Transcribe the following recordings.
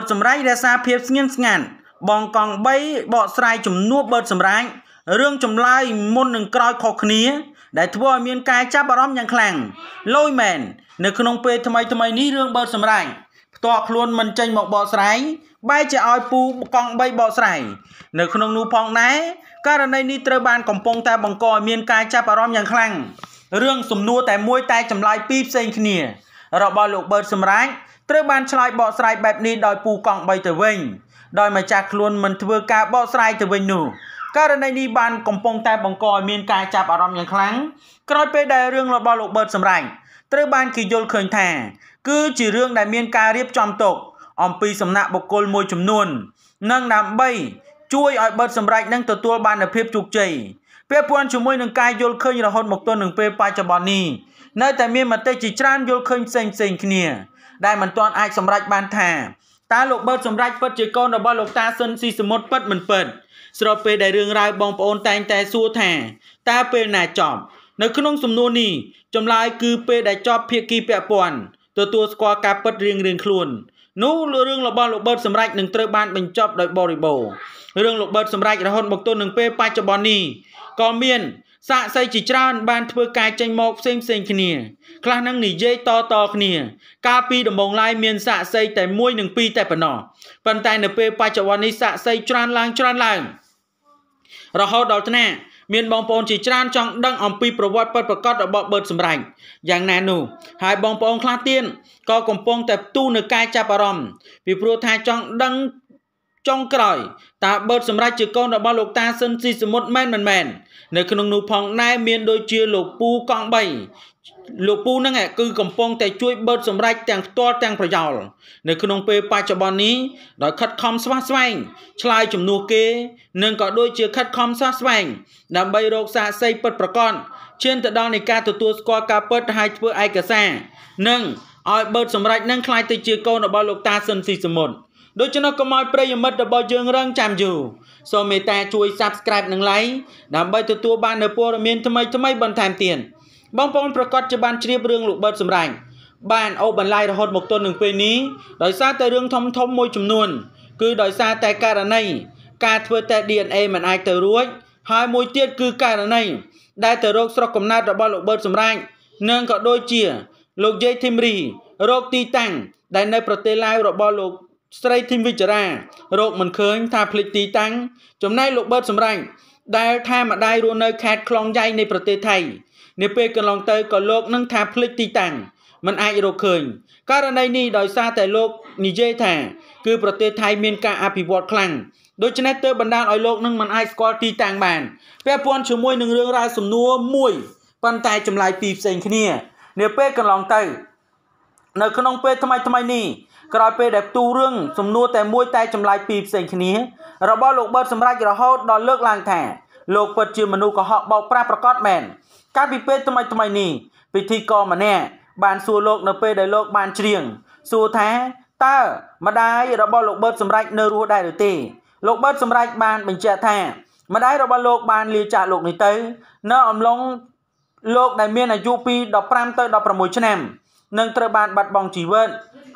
បទសម្រាយរក្សាភាពស្ងៀមស្ងាត់បងកង់3បកស្រាយជំនួបបទសម្រាយរឿងចម្លើយមុននឹងក្រោយខុសគ្នា ដែលធ្វើឲ្យមានការចាប់អារម្មណ៍យ៉ាងខ្លាំងលុយមែននៅក្នុងពេលថ្មីថ្មីនេះរឿងបទសម្រាយផ្ទាល់ខ្លួនមិនចេញមកបកស្រាយបែរជាឲ្យពូកង់3បកស្រាយនៅក្នុងនោះផងដែរករណីនេះត្រូវបានកំពុងតែបង្កឲ្យមានការចាប់អារម្មណ៍យ៉ាងខ្លាំងរឿងសំណួរតែមួយ តែចម្លើយពីរផ្សេងគ្នា របស់លោកបឺតសម្រាច់ត្រូវបានឆ្លើយបកស្រាយបែបនេះដោយពូកង់3ទៅវិញដោយម្ចាស់ខ្លួនមិនធ្វើការបកស្រាយទៅវិញនោះករណីនេះបានកំពុងតែបង្កឲ្យមានការចាប់អារម្មណ៍យ៉ាងខ្លាំងក្រោយពេលដែលរឿងរបស់លោកបឺតសម្រេចត្រូវបានគេយល់ឃើញថា គឺជារឿងដែលមានការរៀបចំទុកអំពីសំណាក់បុគ្គលមួយចំនួននិងដើម្បីជួយឲ្យបឺតសម្រេចនឹងទទួលបាននូវភាពជោគជ័យពាក់ព័ន្ធជាមួយនឹងការយល់ឃើញរហូតមកទល់នឹងពេលបច្ចុប្បន្ននេះនៅតែមានមតិជាច្រើនយល់ឃើញផ្សេងៗគ្នាដែលមិនទាន់អាចសម្រេចបានថាតើលោកបឺតសម្រេចពិតជាកូនរបស់លោកតាស៊ុនស៊ីសមុទ្រពិតមិនពិតស្របពេលដែលរឿងរ៉ាវបងប្អូនតែងតែសួរថាតើពេលណាចប់ នៅក្នុង សំណួរនេះចម្លើយគឺពេលដែលចប់ភាគីពាក់ព័ន្ធទទួលស្គាល់ការពិតរៀងរៀងខ្លួននោះរឿងរបស់លោកបឺតសម្រេចនឹងត្រូវបានបញ្ចប់ដោយបរិបូររឿងលោកបឺតសម្រេចរហូតមកទល់នឹងពេលបច្ចុប្បន្ននេះក៏មានសាកសីជាច្រើនបានធ្វើការចេញមកផ្សេងផ្សេងគ្នា ខ្លះនឹងនិយាយតតគ្នា កាលពីដំបូងឡើយមានសាកសីតែមួយនិងពីរតែប៉ុណ្ណោះប៉ុន្តែនៅពេលបច្ចុប្បន្ននេះសាកសីច្រើនឡើងច្រើនឡើងរហូតដល់ថ្នាក់មានបងប្អូនជាច្រើនចង់ដឹងអំពីប្រវត្តិពិតប្រាកដរបស់បឺតសម្រាញ់យ៉ាងណានោះហើយបងប្អូនខ្លះទៀតក៏កំពុងតែផ្ទុះនៅការចាប់អារម្មណ៍ពីព្រោះថាចង់ដឹងចុងក្រោយតើបឺតសម្រាច់ជាកូនរបស់លោកតាស៊ិនស៊ីសមុទ្រមែនមិនមែននៅក្នុងនោះផងដែរមាន ដូចជាលោកពូកង់3លោកពូហ្នឹងគឺកំពុងតែជួយបឺតសម្រេចទាំងផ្ទាល់ទាំងប្រយោលនៅក្នុងពេលបច្ចុប្បន្ននេះដោយខិតខំស្វះស្វែងឆ្លើយជំនួសគេនិងក៏ដូចជាខិតខំស្វះស្វែងដើម្បីរកសាស័យពិតប្រកបឈានទៅដល់នៃការទទួលស្គាល់ការពិតហើយធ្វើឯកសារនិងឲ្យបឺតសម្រេចនឹងខ្លាយទៅជាកូនរបស់លោកតាស៊ុនស៊ីសមុទ្រដូច្នោះកុំឲ្យប្រិយមិត្តរបស់យើងរងចាំយូរសូមមេត្តាជួយ Subscribe និង Like ដើម្បីទទួលបាននូវព័ត៌មានថ្មីៗបន្ថែមទៀតបងប្អូនប្រកាសជាបានជ្រាបរឿងលោកបឺតសម្រាញ់បានអូបន្លាយរហូតមកទល់នឹងពេលនេះដោយសារតែរឿងធំធំមួយចំនួនគឺដោយសារតែករណីការធ្វើតេស្ត DNA មិនអាចទៅរួចហើយមួយទៀតគឺករណីដែលទៅរកស្រុកកំណើតរបស់លោកបឺតសម្រាញ់និងក៏ដូចជា លោកយាយធីមរីរោគទីតាំង ដែលនៅប្រទេសឡាវរបស់លោកស្រីធីមវិជ្ជរារោគមិនឃើញ ថាភ្លេចទីតាំងចំណែកលោកបឺតសម្រាញ់ដែលថាម្ដាយរស់នៅខេត្តខ្លងយ៉ៃនៃប្រទេសថៃនាពេលកន្លងទៅក៏លោកនឹងថាភ្លេចទីតាំងមិនអាចរកឃើញករណីនេះដោយសារតែលោកនិយាយថា គឺប្រទេសថៃមានការអភិវឌ្ឍខ្លាំងដូច្នេះទើបបណ្ដាលឲ្យលោកនឹងមិនអាចស្គាល់ទីតាំងបានពាក់ព័ន្ធជាមួយនឹងរឿងរ៉ាវសំណួរមួយប៉ុន្តែចម្លើយពីរផ្សេងគ្នានាពេលកន្លងទៅនៅ ក្នុងពេលថ្មីថ្មីនេះក្រោយពេលដែលទូរឿងសំណួរតែមួយ តែចម្លើយពីរផ្សេងគ្នា របស់លោកបឺតសម្រាប់រហូតដល់លើកឡើងថាលោកពិតជាមនុស្សកុហកបោកប្រាស់ប្រកបមែន កាលពីពេលថ្មីថ្មីនេះពិធីករម្នាក់បានសួរលោកនៅពេលដែលលោកបានច្រៀងសួរថាតើម្ដាយរបស់លោកបឺតសម្រាប់នៅរស់ដែរឬទេ លោកបឺតសម្រាប់បានបញ្ជាក់ថា ម្ដាយរបស់លោកបានលាចាកលោកនេះទៅនៅអំឡុងលោកដែលមានអាយុពី15ទៅ16ឆ្នាំនឹងត្រូវបានបាត់បង់ជីវិត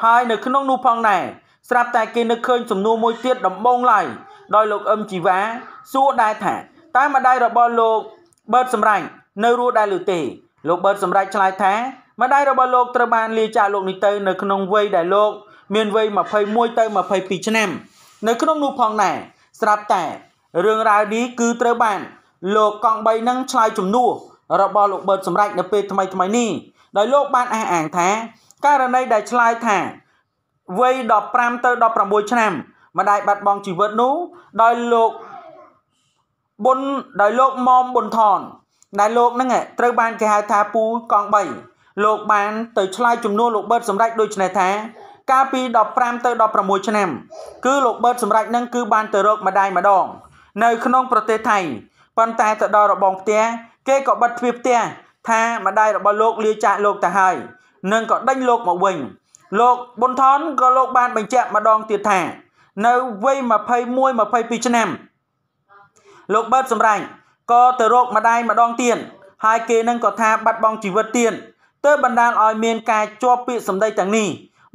ហើយនៅក្នុងនោះផងដែរស្រាប់តែគេនឹកឃើញសំណួរមួយទៀតដំបងឡើយដោយលោកអឹមជីវ៉ាសួរដែរថាតើម្ដាយរបស់លោកបឺតសម្រាញ់នៅរស់ដែរឬទេលោកបឺតសម្រាញ់ឆ្លើយថាម្ដាយរបស់លោកត្រូវបានលាចាកលោកនេះទៅនៅក្នុងវ័យដែលលោកមានវ័យ21ទៅ22ឆ្នាំ នៅក្នុងនោះផងដែរស្រាប់តែរឿងរ៉ាវនេះគឺត្រូវបាន លោកកង់3នឹងឆ្លើយជំនួសរបស់លោកបឺតសម្រេចនៅពេលថ្មីថ្មីនេះដោយលោកបានអះអាងថាករណីដែលឆ្លើយថាវ័យ15ទៅ16ឆ្នាំម្ដាយបាត់បង់ជីវិតនោះ ដោយលោកប៊ុនដោយលោកមុំប៊ុនថនដែលលោកហ្នឹងត្រូវ បានគេហៅថាពូកង3លោកបាន ទៅឆ្លើយជំនួសលោកបឺតសម្ដេចដូចនេះថា កាលពី15ទៅ16ឆ្នាំ គឺលោកបឺតសម្ដេចហ្នឹងគឺបានទៅរកម្ដាយម្ដង នៅក្នុងប្រទេសថៃប៉ុន្តែទៅដល់របងផ្ទះគេក៏បិទទ្វារផ្ទះថាម្ដាយរបស់លោកលាចាកលោកទៅហើយនិងក៏ដេញលោកមកវិញលោកប៊ុនថនក៏លោកបានបញ្ជាក់ម្ដងទៀតថា នៅវ័យ21 22ឆ្នាំលោកបើតសម្រាញ់ក៏ទៅរកម្ដាយម្ដងទៀតហើយគេនឹងក៏ថាបាត់បង់ជីវិតទៀតទៅបណ្ដាលឲ្យមានការជាប់ពាក្យសម្ដីទាំងនេះ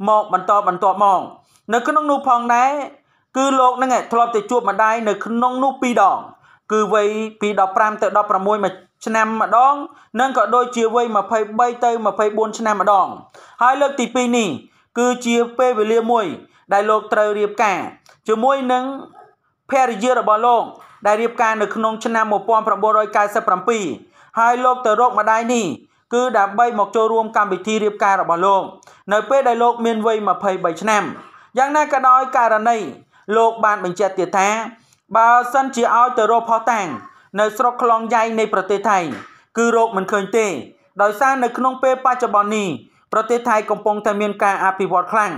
មកបន្តបន្តមកនៅក្នុងនោះផងដែរគឺលោកនឹងធ្លាប់ទៅជួបម្ដាយនៅក្នុងនោះ2ដង គឺវ័យពី15ទៅ16ឆ្នាំម្ដងនិងក៏ដូចជាវ័យ23ទៅ24ឆ្នាំម្ដង ហើយលើកទី2នេះ គឺជាពេលវេលាមួយ ដែលលោកត្រូវរៀបការជាមួយនឹងភរិយារបស់លោកដែលរៀបការនៅក្នុងឆ្នាំ1997ហើយលោកទៅរកម្ដាយនេះគឺដើម្បីមកចូលរួមកម្មវិធីរៀបការរបស់លោកនៅ ពេលដែលលោកមានវ័យ23ឆ្នាំយ៉ាងណាក៏ដោយករណីលោកបានបញ្ជាក់ទៀតថា បើសិនជាឲ្យទៅរកផោះតាំងនៅស្រុកខ្លងយ៉ៃនៃប្រទេសថៃ គឺរោគមិនឃើញទេដោយសារនៅក្នុងពេលបច្ចុប្បន្ននេះប្រទេសថៃកំពុងតែមានការអភិវឌ្ឍខ្លាំង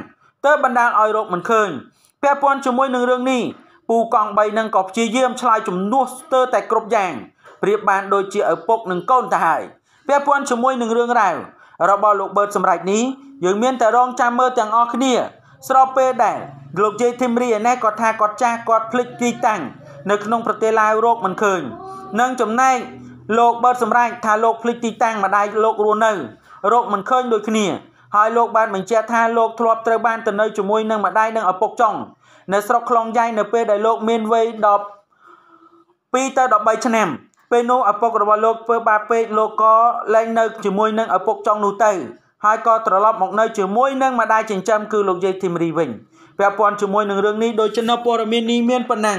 ទើបបណ្ដាលឲ្យរោគមិនឃើញពាក់ព័ន្ធជាមួយនឹងរឿងនេះពូកង3នឹងក៏ព្យាយាមឆ្លើយជំនួសស្ទើរតែគ្រប់យ៉ាងប្រៀបបានដូចជាឪពុកនិងកូនទៅហើយពាក់ព័ន្ធជាមួយនឹងរឿងរ៉ាវរបស់លោកបឺតសម្រាប់នេះយើងមានតែរងចាំមើលទាំងអស់គ្នាស្របពេលដែលលោកជ័យធីមរីឯណេះគាត់ថាគាត់ចាស់គាត់ភ្លេចទីតាំងនៅក្នុងប្រទេសឡាវរកមិនឃើញនឹងចំណែកលោកបើតសម្រេចថាលោកភ្លេចទីតាំងម្ដាយលោករស់នៅរកមិនឃើញដូចគ្នា ហើយលោកបានបញ្ជាក់ថាលោកធ្លាប់ត្រូវបានទៅនៅជាមួយនឹងម្ដាយនិងឪពុកចុងនៅស្រុកខ្លងយ៉ៃនៅពេលដែលលោកមានវ័យ10 2ទៅ13ឆ្នាំ ពេលនោះឪពុករបស់លោកធ្វើបាបពេកលោកក៏លែងនៅជាមួយនឹងឪពុកចុងនោះទៅហើយក៏ត្រឡប់មកនៅជាមួយនឹងម្ដាយចិញ្ចឹមគឺលោកយាយធីមរីវិញពាក់ព័ន្ធជាមួយនឹងរឿងនេះដូចជានៅព័ត៌មាននេះមានប៉ុណ្ណឹង